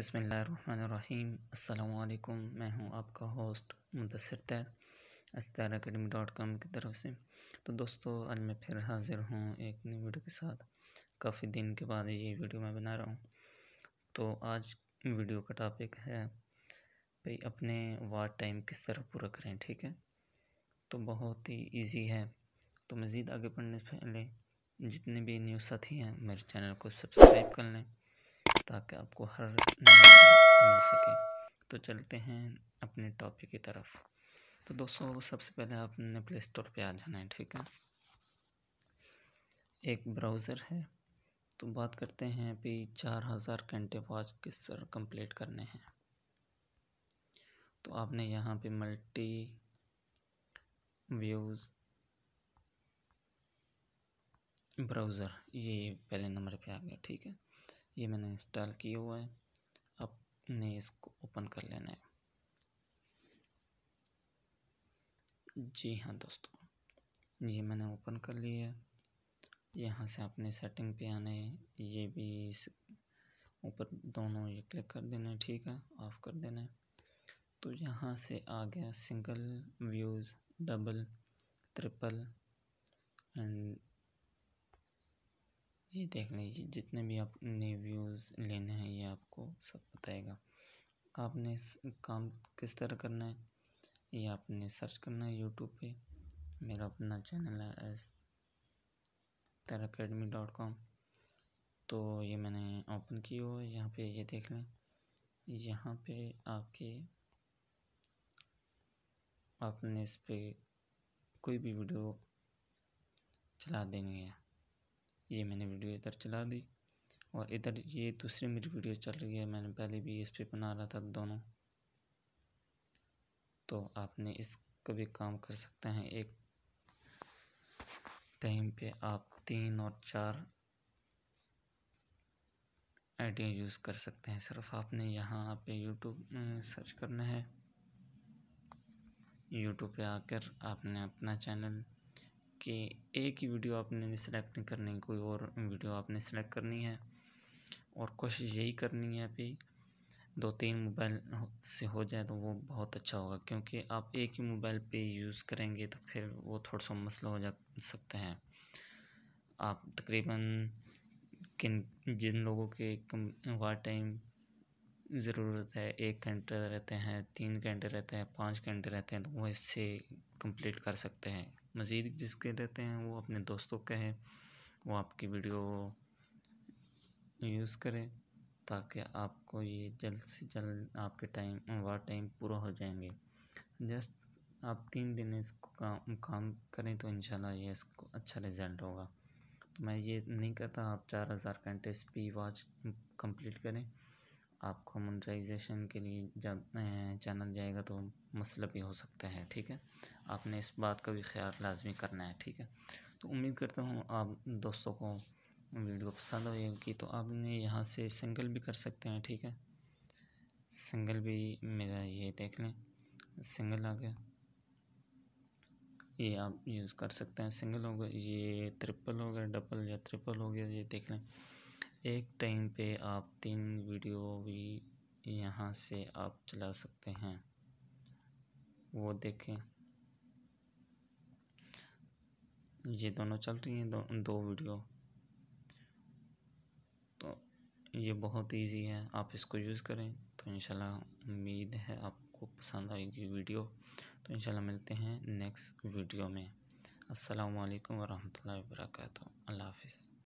बसमीम अल्लाम मैं हूं आपका होस्ट मुदसर तैर अस्तार अकेडमी डॉट कॉम की तरफ से तो दोस्तों आज मैं फिर हाज़िर हूं एक नई वीडियो के साथ काफ़ी दिन के बाद ये वीडियो मैं बना रहा हूं तो आज वीडियो का टॉपिक है भाई अपने वाट टाइम किस तरह पूरा करें ठीक है तो बहुत ही ईजी है तो मज़ीद आगे पढ़ने से पहले जितने भी न्यूज़ साथी हैं मेरे चैनल को सब्सक्राइब कर लें ताकि आपको हर मिल सके तो चलते हैं अपने टॉपिक की तरफ तो दोस्तों सबसे पहले आपने प्ले स्टोर पर आ जाना है ठीक है एक ब्राउज़र है तो बात करते हैं अभी चार हज़ार घंटे वॉच किस तरह कंप्लीट करने हैं तो आपने यहाँ पे मल्टी व्यूज़ ब्राउज़र ये पहले नंबर पे आ गया ठीक है ये मैंने इंस्टॉल किया हुआ है अब ने इसको ओपन कर लेना है जी हाँ दोस्तों ये मैंने ओपन कर लिया है यहाँ से आपने सेटिंग पे आने है ये भी इस ऊपर दोनों ये क्लिक कर देना है ठीक है ऑफ़ कर देना है तो यहाँ से आ गया single views double triple and ये देख लीजिए जितने भी आपने व्यूज़ लेने हैं ये आपको सब बताएगा आपने इस काम किस तरह करना है ये आपने सर्च करना है यूट्यूब पे मेरा अपना चैनल है एस तर अकेडमी डॉट कॉम तो ये मैंने ओपन की हो यहाँ पे ये देख लें यहाँ पे आपके आपने इस पर कोई भी वीडियो चला देनी है ये मैंने वीडियो इधर चला दी और इधर ये दूसरी मेरी वीडियो चल रही है मैंने पहले भी इस पर बना रहा था दोनों तो आपने इसका भी काम कर सकते हैं एक टाइम पे आप तीन और चार आइडिया यूज़ कर सकते हैं सिर्फ आपने यहाँ पे यूट्यूब सर्च करना है यूट्यूब पे आकर आपने अपना चैनल कि एक ही वीडियो आपने सिलेक्ट नहीं करनी कोई और वीडियो आपने सिलेक्ट करनी है और कोशिश यही करनी है अभी दो तीन मोबाइल से हो जाए तो वो बहुत अच्छा होगा क्योंकि आप एक ही मोबाइल पे यूज़ करेंगे तो फिर वो थोड़ा सा मसला हो जा सकते हैं आप तकरीबन किन जिन लोगों के वार टाइम ज़रूरत है एक घंटे रहते हैं तीन घंटे रहते हैं पाँच घंटे रहते हैं तो वो इससे कंप्लीट कर सकते हैं मज़ीद जिसके रहते हैं वो अपने दोस्तों के हैं वो आपकी वीडियो यूज़ करें ताकि आपको ये जल्द से जल्द आपके टाइम वार टाइम पूरा हो जाएंगे जस्ट आप तीन दिन इसको काम काम करें तो शाला ये इसको अच्छा रिज़ल्ट होगा तो मैं ये नहीं कहता आप चार हज़ार घंटे इस पी वॉच कंप्लीट करें आपको मोनेटाइजेशन के लिए जब चैनल जाएगा तो मसला भी हो सकता है ठीक है आपने इस बात का भी ख्याल लाजमी करना है ठीक है तो उम्मीद करता हूँ आप दोस्तों को वीडियो पसंद होगी तो आपने यहाँ से सिंगल भी कर सकते हैं ठीक है सिंगल भी मेरा ये देख लें सिंगल आ गया ये आप यूज़ कर सकते हैं सिंगल होगा ये ट्रिपल होगा डबल या ट्रिपल हो गया ये देख लें एक टाइम पे आप तीन वीडियो भी यहाँ से आप चला सकते हैं वो देखें ये दोनों चल रही हैं दो, दो वीडियो तो ये बहुत इजी है आप इसको यूज़ करें तो इंशाल्लाह उम्मीद है आपको पसंद आएगी वीडियो तो इंशाल्लाह मिलते हैं नेक्स्ट वीडियो में असलकम वरहमल वर्का अल्लाह हाफिज़